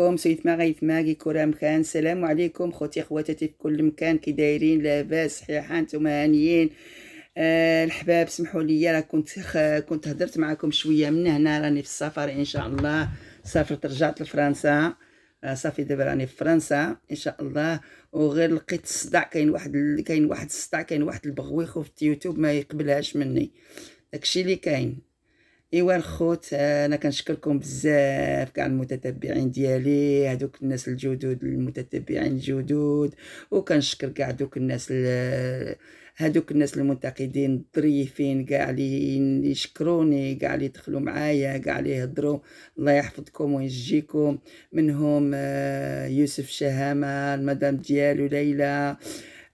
عليكم سيد مغيث ماغي كرام خان السلام عليكم خوتي خواتاتي في كل مكان كي دايرين لاباس صحيحه نتوما هانيين آه الحباب سمحوا لي راه كنت خ... كنت هدرت معكم شويه من هنا راني في السفر ان شاء الله سافرت رجعت لفرنسا آه صافي دابا راني في فرنسا ان شاء الله وغير لقيت الصداع كاين واحد كاين واحد الصداع كاين واحد البغويخو في اليوتيوب ما يقبلهاش مني داكشي اللي كاين ايوا الخوت انا كنشكركم بزاف كاع المتتبعين ديالي هذوك الناس الجدد المتتبعين الجدد وكنشكر كاع دوك الناس هذوك الناس المنتقدين الظريفين كاع لي يشكروني كاع لي يدخلوا معايا كاع لي يهضروا الله يحفظكم ويجيكم منهم آه، يوسف شهامه المدام ديالو ليلى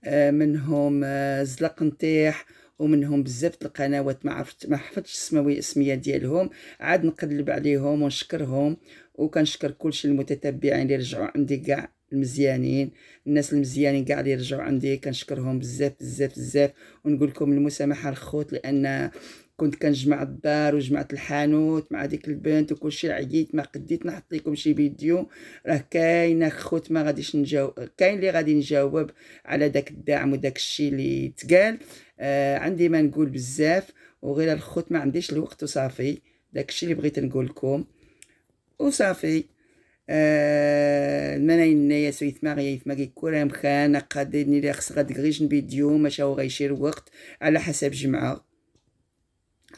آه، منهم آه، زلق نطيح ومنهم بزاف القنوات ما عرفت ما حفظتش السماوي اسميه ديالهم عاد نقلب عليهم ونشكرهم وكنشكر كلشي المتتبعين اللي رجعوا عندي كاع المزيانين الناس المزيانين كاع اللي رجعوا عندي كنشكرهم بزاف بزاف بزاف ونقول لكم المسامحه الخوت لان كنت كنجمع الدار وجمعت الحانوت مع ديك البنت وكلشي عييت ما قديت نحط لكم شي فيديو راه كاينه خوت ما غاديش نجاوب كاين اللي غادي نجاوب على داك الدعم وداك الشيء اللي تقال آه عندي ما نقول بزاف وغير الخوت ما عنديش الوقت وصافي داكشي اللي بغيت نقول لكم وصافي آه المناين يا سويت ماغيا يثما كيكون مخانه قادرني لي خص غتقريش نبيديو ماشا هو غيشير وقت على حسب جمعه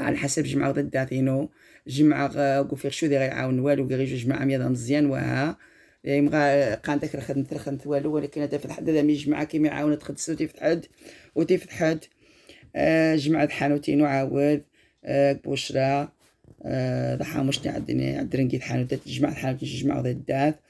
على حسب جمعه غدا داتينو جمعه كوفير شو داير يعاون والو كيغي جوج جمعه ميضه مزيان وها يعني مغا قان داك الخدمه الخدمه والو ولكن هذا في الحد هذا مي جمعه كيما يعاون تخدسو تيفتحد وتيفتحد آه، جمعت حانوتين وعاود آه، بوشرة آه، ضحى مش عدني عدرن قيد حانوتات جمعت حانوتين جمعوا ذات دات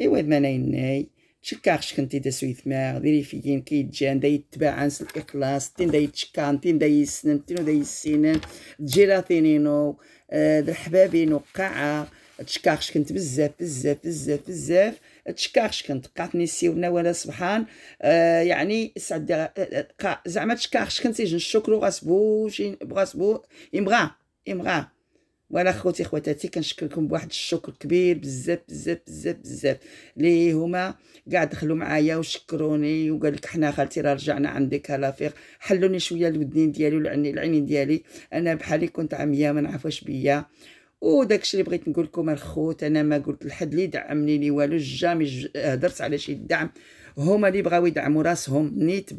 ايوا ناي تشكاخش كنتي دا سويثما فيين كي جان داي تباع عن سلك كلاس تين داي تشكان تين داي سنن تين داي سنن جيلاتينينو دا الحبابينو قاعة تشكاخش كنت بزاف بزاف بزاف بزاف, بزاف تشكاخش كنت قاتني سيونا ولا سبحان آه يعني سعد آه، زعما تشكاخش كنت يجي نشكرو غاسبو شي بغاسبو يمغا يمغا ولا خوتي خواتاتي كنشكركم بواحد الشكر كبير بزاف بزاف بزاف بزاف اللي هما كاع دخلوا معايا وشكروني وقال لك حنا خالتي راه رجعنا عندك لافيق حلوني شويه الودنين ديالي والعينين ديالي انا بحالي كنت عميا ما نعرف واش بيا وداكشي اللي بغيت نقول لكم الخوت انا ما قلت لحد اللي دعمني لي والو جامي هدرت على شي دعم هما اللي بغاو يدعموا راسهم نيت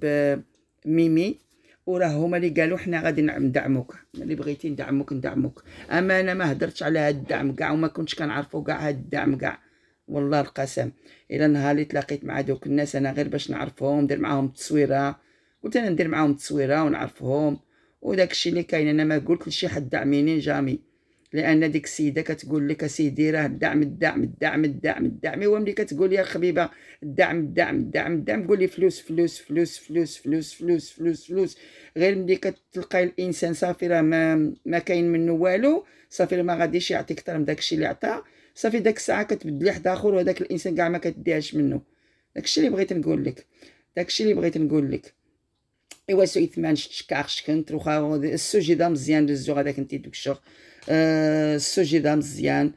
بميمي وراه هما اللي قالوا حنا غادي نعم-، ندعموك اللي بغيتي ندعموك ندعموك اما انا ما هدرتش على هاد الدعم كاع وما كنتش كنعرفو كاع هاد الدعم كاع والله القسم الى نهار اللي تلاقيت مع دوك الناس انا غير باش نعرفهم ندير معاهم تصويره قلت انا ندير معاهم تصويره ونعرفهم وداكشي اللي كاين انا ما قلت لشي حد دعميني جامي لان ديك السيده كتقول لك سيدي راه الدعم الدعم الدعم الدعم الدعم ملي كتقول يا خبيبه الدعم الدعم الدعم الدعم قول لي فلوس فلوس فلوس فلوس فلوس فلوس فلوس فلوس غير ملي كتلقاي الانسان صافي راه ما ما كاين منه والو صافي راه ما غاديش يعطي اكثر من داكشي اللي عطاه صافي داك الساعه كتبدلي حدا اخر وهداك الانسان كاع ما كديهاش منه داكشي اللي بغيت نقول لك داكشي اللي بغيت نقول لك ايوا سويت مان كاع شكنت وخا السوجي دا مزيان دوزو غاداك انت دوك الشغل آه، سجد مزيان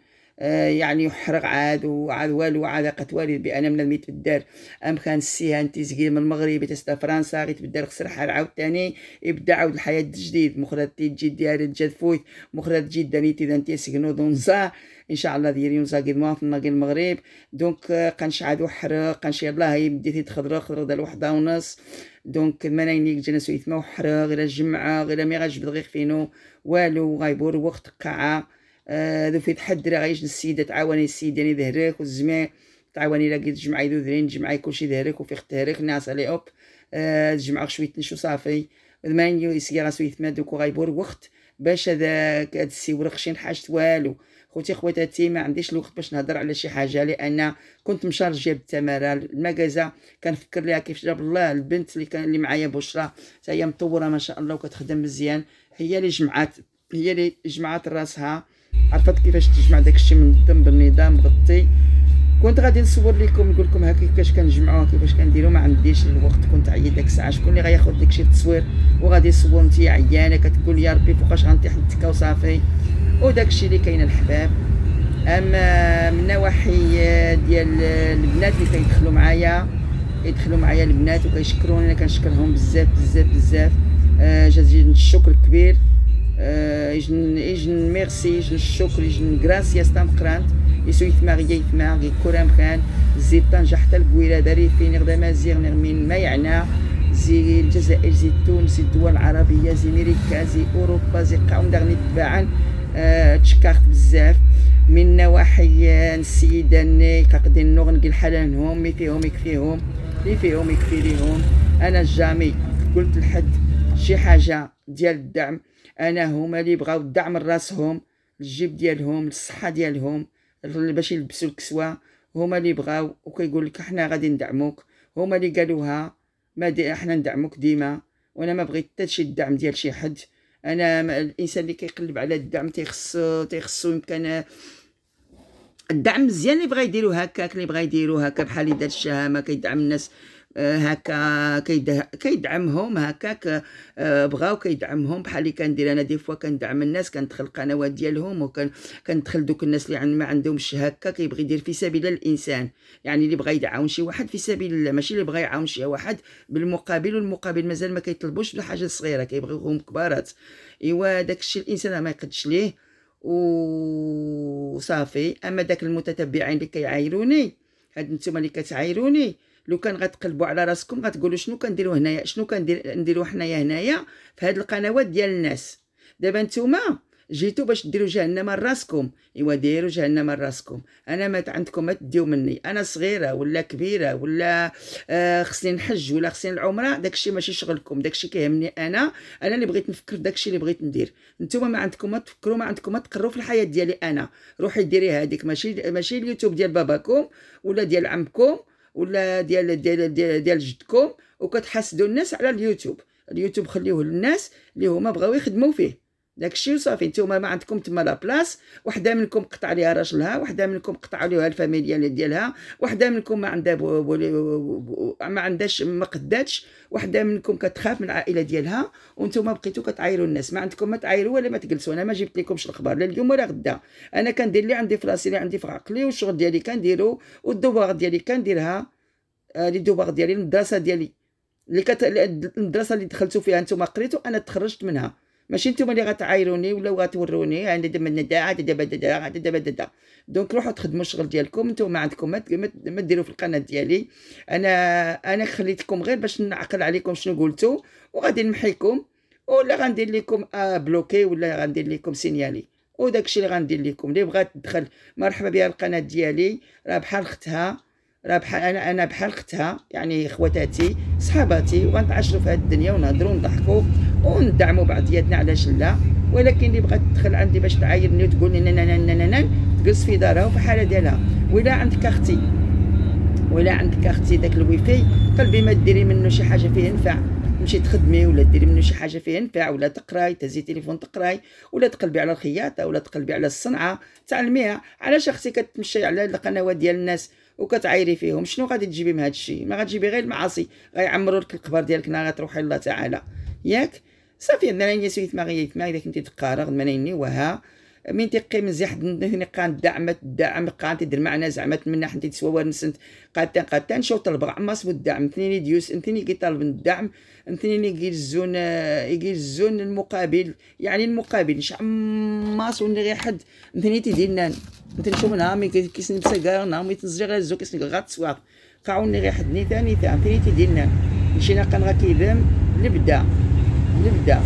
آه، يعني يحرق عاد وعاد والو علاقة والد بان من الميت بالدار ام كان السيهان تيزكي من المغرب تستا فرنسا غي بالدار خسر حال عاوتاني يبدا عاود الحياه الجديد مخرج تيجي ديال الجد فوت مخرج جي داني تيدان سكنو دونزا ان شاء الله ديال يونزا زاكي ما في المغرب دونك آه، قنش عاد وحرق قنش يلاه يبدي تيتخضر خضر دال وحده ونص دونك مناينيك سويت ما وحرا غير الجمعه غير مي غاجبد غير فينو والو غايبور وقت قاعه آه ذو في راه غايجن السيده تعاوني السيده يعني ذهرك والزمان تعاوني قيت جمعه ذو ذرين جمعه كلشي ذهرك وفي اختارك ناس علي اوب آه جمعه شويه تنشو صافي مان يسيا غاسو يتما دوكو غايبور وقت باش هذاك هاد السي ورخشين حاجت والو خوتي خواتاتي ما عنديش الوقت باش نهضر على شي حاجه لان كنت مشارجه بالتماره المكازا كنفكر ليها كيف جاب الله البنت اللي كان اللي معايا بشرى حتى هي مطوره ما شاء الله وكتخدم مزيان هي اللي جمعات هي اللي جمعات راسها عرفت كيفاش تجمع داكشي منظم بالنظام مغطي كنت غادي نصور لكم نقول لكم هكا كيفاش كنجمعوها كيفاش كنديرو ما عنديش الوقت كنت عييت داك الساعه شكون اللي غياخذ داكشي التصوير وغادي يصور انت عيانه كتقول يا ربي فوقاش غنطيح نتكا وصافي وداكشي اللي كاين الحباب اما من نواحي آه، ديال البنات اللي كيدخلوا معايا يدخلوا معايا البنات وكيشكروني انا كنشكرهم بزاف بزاف بزاف آه، جزيل الشكر كبير اجن آه، اجن ميرسي اجن الشكر اجن غراسياس تام قرانت يسويت يتما غي يتما غي كورام خان زيد طنجة حتى القويلة داري فين غدا مازيغ نرمين ما يعنى زي الجزائر زي تونس زي الدول العربية زي ميريكا زي أوروبا زي قاوم دغني تباعا آه، تشكرت بزاف من نواحي السيده آه، ني كنقدر نغني الحلانهم مي فيهم يكفيهم لي فيهم يكفي ليهم انا جامي قلت لحد شي حاجه ديال الدعم انا هما اللي بغاو الدعم لراسهم الجيب ديالهم الصحه ديالهم باش يلبسوا الكسوه هما اللي بغاو وكيقول لك حنا غادي ندعموك هما اللي قالوها ما دي احنا ندعموك ديما وانا ما بغيت حتى شي الدعم ديال شي حد انا الانسان اللي كيقلب على الدعم تيخصو تيخصو يمكن الدعم مزيان اللي بغا يديرو هكاك اللي بغا يديرو هكا بحال اللي دار الشهامه كيدعم الناس هكا كيدعمهم هكاك آه، بغاو كيدعمهم بحال اللي كندير انا دي فوا كندعم الناس كندخل القنوات ديالهم وكندخل دوك الناس اللي يعني ما عندهمش هكا كيبغي يدير في سبيل الانسان يعني اللي بغى يدعم شي واحد في سبيل الله ماشي اللي بغى يعاون شي واحد بالمقابل والمقابل مازال ما كيطلبوش حاجه صغيره كيبغيوهم كبارات ايوا داكشي الانسان ما يقدش ليه وصافي اما داك المتتبعين اللي كيعايروني هاد نتوما اللي كتعايروني لو كان غتقلبوا على راسكم غتقولوا شنو كنديروا هنايا شنو كندير نديروا حنايا هنايا في هاد القنوات ديال الناس دابا نتوما جيتو باش ديروا جهنم راسكم ايوا ديروا جهنم راسكم انا ما عندكم ما تديو مني انا صغيره ولا كبيره ولا آه خصني نحج ولا خصني العمره داكشي ماشي شغلكم داكشي كيهمني انا انا اللي بغيت نفكر داكشي اللي بغيت ندير نتوما ما عندكم ما تفكروا ما عندكم ما تقروا في الحياه ديالي انا روحي ديري هذيك ماشي ماشي اليوتيوب ديال باباكم ولا ديال عمكم ولا ديال ديال ديال, ديال جدكم وكتحسدوا الناس على اليوتيوب اليوتيوب خليوه للناس اللي هما بغاو يخدموا فيه داكشي وصافي نتوما ما عندكم تما لا بلاص وحده منكم قطع ليها راجلها وحده منكم قطع ليها الفاميليا ديالها وحده منكم ما عندها بو بو بو ما عندهاش ما قداتش وحده منكم كتخاف من العائله ديالها وانتوما بقيتو كتعايروا الناس ما عندكم ما تعايروا ولا ما تجلسوا انا ما جبت لكمش الاخبار لا اليوم ولا غدا انا كندير اللي عندي في راسي اللي عندي في عقلي والشغل ديالي كنديرو والدوار ديالي كنديرها آه، لي دوار ديالي المدرسه ديالي اللي كت... المدرسه اللي دخلتو فيها نتوما قريتو انا تخرجت منها ماشي نتوما اللي غتعايروني ولا غتوروني عندي دابا النداعه عندي دابا النداعه عندي دابا دونك روحوا تخدموا الشغل ديالكم نتوما عندكم ما ديروا في القناه ديالي انا انا خليتكم غير باش نعقل عليكم شنو قلتو وغادي نمحيكم ولا غندير لكم آه بلوكي ولا غندير لكم سينيالي وداكشي اللي غندير لكم اللي بغات تدخل مرحبا بها القناه ديالي راه بحال اختها راه بحال انا انا بحال اختها يعني خواتاتي صحاباتي وغنتعشروا في هاد الدنيا ونهضروا ونضحكوا وندعموا بعضياتنا علاش لا ولكن اللي بغات تدخل عندي باش تعايرني وتقول لي تجلس في دارها وفي حالة ديالها ولا عندك اختي ولا عندك اختي داك الويفي قلبي ما ديري منه شي حاجه فيه ينفع تمشي تخدمي ولا ديري منه شي حاجه فيه ينفع ولا تقراي تهزي تليفون تقراي ولا تقلبي على الخياطه ولا تقلبي على الصنعه تعلميها علاش اختي كتمشي على القنوات ديال الناس وكتعايري فيهم شنو غادي تجيبي من هذا الشيء ما غتجيبي غير المعاصي غيعمروا لك القبر ديالك نهار تروحي الله تعالى ياك صافي الملايين سويت ماغي غيت ما اذا كنتي تقارغ الملايين وها من تيقي من زي حد هنا قان دعمت دعم قان تدير معنا زعما تمنى حنتي تسوى ورنسنت قاد تان شو طلب عما سبو الدعم ثنيني ديوس ثنيني كي طلب الدعم ثنيني يجي الزون يجي الزون المقابل يعني المقابل شحال ما صون غير حد ثنيني تيديرنا شو نهار كيسن نبسا نهار نامي تنزجي غير الزو كيسن غير تسواق قاعوني غير حد ني ثاني ثاني نان مشينا قان غا كيدم نبدا نبدا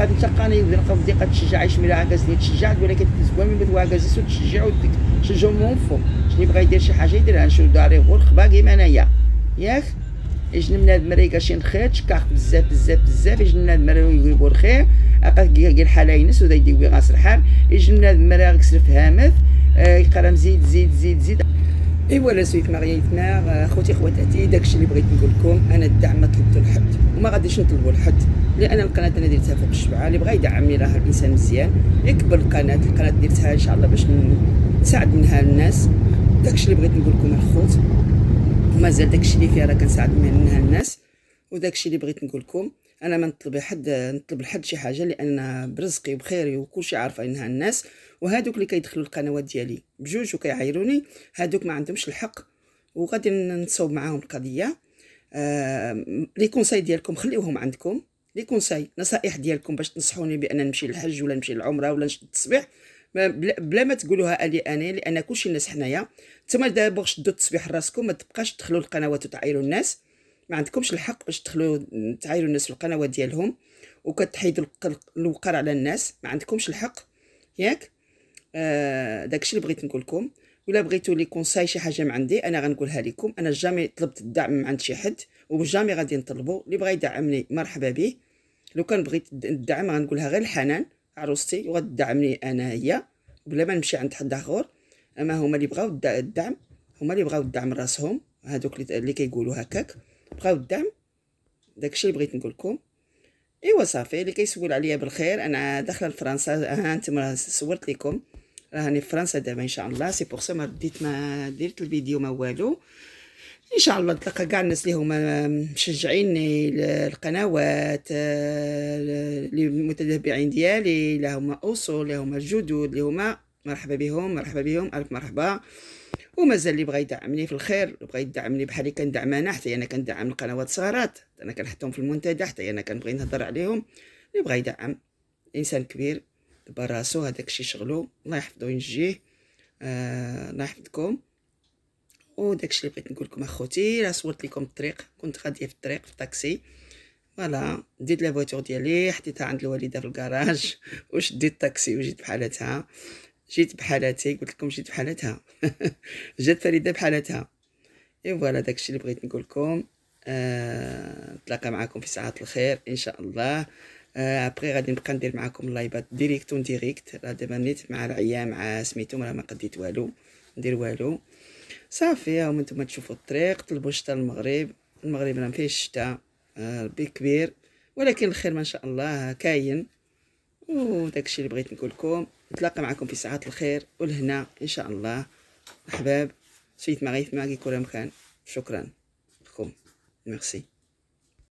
قد تلقاني نلقى بدي قد تشجع عيش ملي عكازني تشجعت ولكن زوين من بدو عكازيس وتشجعوا تشجعوا من فوق شنو يبغى يدير شي حاجه يديرها نشوف داري غور باقي ما انايا ياك اجن من هاد المريكا شي نخيط شكاخ بزاف بزاف بزاف اجن من هاد المرا يقلبو الخير اقا كي الحاله ينس ودا يديوي غاس الحال اجن من هاد المرا غسل فهامت آه، يقرا مزيد زيد زيد زيد ايوا لا سويت ماريتنا آه، خوتي خواتاتي داكشي اللي بغيت نقول لكم انا الدعم ما طلبتو لحد وما غاديش نطلبو لحد لان القناه انا درتها فوق الشبعه اللي بغى يدعمني راه الانسان مزيان يكبر القناه القناه درتها ان شاء الله باش نساعد منها الناس داكشي اللي بغيت نقول لكم الخوت ومازال داكشي اللي فيها راه كنساعد منها الناس وداكشي اللي بغيت نقول لكم انا ما نطلب حد نطلب لحد شي حاجه لان برزقي وبخيري وكلشي عارفه انها الناس وهادوك اللي كيدخلوا القنوات ديالي بجوج وكيعايروني هادوك ما عندهمش الحق وغادي نصوب معاهم القضيه آه لي كونساي ديالكم خليوهم عندكم لي كونساي نصائح ديالكم باش تنصحوني بان نمشي للحج ولا نمشي للعمره ولا نشد التصبيح بلا ما تقولوها لي انا لان كلشي الناس حنايا نتوما دابا شدوا التصبيح راسكم ما تبقاش تدخلوا القنوات وتعايروا الناس ما عندكمش الحق باش تدخلوا تعايروا الناس في القنوات ديالهم وكتحيدوا الوقر على الناس ما عندكمش الحق ياك آه داكشي اللي بغيت نقول لكم ولا بغيتو لي كونساي شي حاجه من عندي انا غنقولها لكم انا جامي طلبت الدعم من عند شي حد وجامي غادي نطلبو اللي بغى يدعمني مرحبا به لو كان بغيت الدعم غنقولها غير الحنان عروستي وغتدعمني انا هي بلا ما نمشي عند حد اخر اما هما اللي بغاو الدعم هما اللي بغاو الدعم راسهم هادوك اللي كيقولوا هكاك بغاو الدعم داكشي اللي بغيت نقول لكم ايوا صافي اللي كيسول عليا بالخير انا داخله لفرنسا ها انتما صورت لكم راني في فرنسا دابا ان شاء الله سي بوغ سو ما رديت ما درت الفيديو ما والو ان شاء الله نتلقى كاع الناس اللي هما مشجعيني القنوات المتتبعين آه، ديالي اللي هما اوصول اللي هما الجدد اللي هما مرحبا بهم مرحبا بهم الف مرحبا ومازال اللي بغى يدعمني في الخير بغى يدعمني بحال اللي كندعم انا حتى انا كندعم القنوات الصغارات انا كنحطهم في المنتدى حتى انا كنبغي نهضر عليهم اللي بغى يدعم انسان كبير دبا راسو هذاك الشيء شغلو الله يحفظه وينجيه آه الله يحفظكم وداكشي اللي بغيت نقول لكم اخوتي راه صورت لكم الطريق كنت غاديه في الطريق في الطاكسي فوالا ديت لا فواطور ديالي حطيتها عند الوالده في الكراج وشديت الطاكسي وجيت بحالتها جيت بحالتي قلت لكم جيت بحالتها جات فريده بحالتها اي فوالا داكشي اللي بغيت نقول لكم آه، نتلاقى آه... معكم في ساعات الخير ان شاء الله آه، ابري غادي نبقى ندير معكم اللايفات ديريكت اون ديريكت راه دابا نيت مع العيام مع سميتو راه ما قديت والو ندير والو صافي هاهم نتوما تشوفوا الطريق طلبوا الشتاء المغرب المغرب راه فيه الشتاء آه، ربي كبير ولكن الخير ما شاء الله كاين وداكشي اللي بغيت نقول لكم نتلاقى معكم في ساعات الخير والهنا ان شاء الله احباب سويت ما غيث معك كل مكان شكرا لكم ميرسي